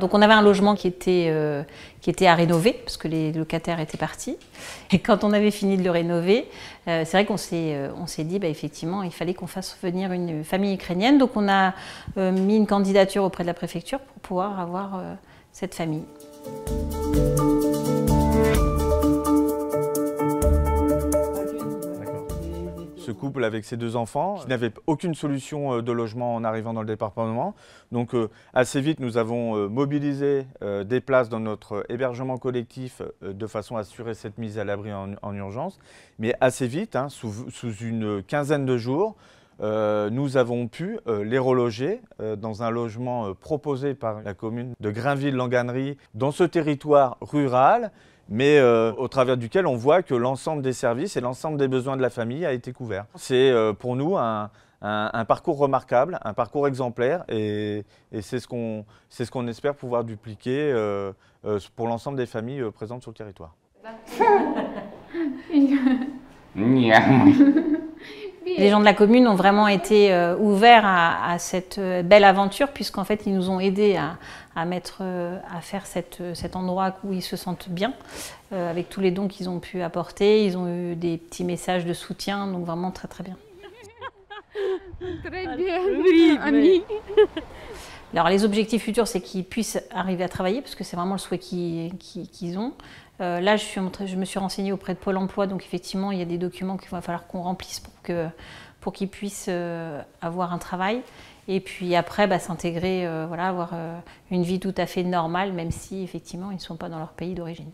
donc on avait un logement qui était, euh, qui était à rénover, parce que les locataires étaient partis. Et quand on avait fini de le rénover, euh, c'est vrai qu'on s'est, euh, on s'est dit, bah, effectivement, il fallait qu'on fasse venir une famille ukrainienne. Donc on a mis une candidature auprès de la préfecture pour pouvoir avoir cette famille. couple avec ses deux enfants qui n'avait aucune solution euh, de logement en arrivant dans le département. Donc euh, assez vite, nous avons euh, mobilisé des places dans notre hébergement collectif de façon à assurer cette mise à l'abri en, urgence. Mais assez vite, hein, sous, une quinzaine de jours, nous avons pu les reloger dans un logement proposé par la commune de Grainville-Langanerie dans ce territoire rural mais euh, au travers duquel on voit que l'ensemble des services et l'ensemble des besoins de la famille a été couvert. C'est euh, pour nous un, parcours remarquable, un parcours exemplaire, et, c'est ce qu'on espère pouvoir dupliquer euh, pour l'ensemble des familles présentes sur le territoire. les gens de la commune ont vraiment été euh, ouverts à, cette euh, belle aventure, puisqu'en fait, ils nous ont aidés à, euh, faire cet endroit où ils se sentent bien, avec tous les dons qu'ils ont pu apporter. Ils ont eu des petits messages de soutien, donc vraiment très très bien. très bien, alors les objectifs futurs, c'est qu'ils puissent arriver à travailler, parce que c'est vraiment le souhait qu'ils ont. Euh, là, je, me suis renseignée auprès de Pôle Emploi, donc effectivement, il y a des documents qu'il va falloir qu'on remplisse pour qu'ils puissent euh, avoir un travail. Et puis après, bah, s'intégrer, euh, voilà, avoir une vie tout à fait normale, même si effectivement, ils ne sont pas dans leur pays d'origine.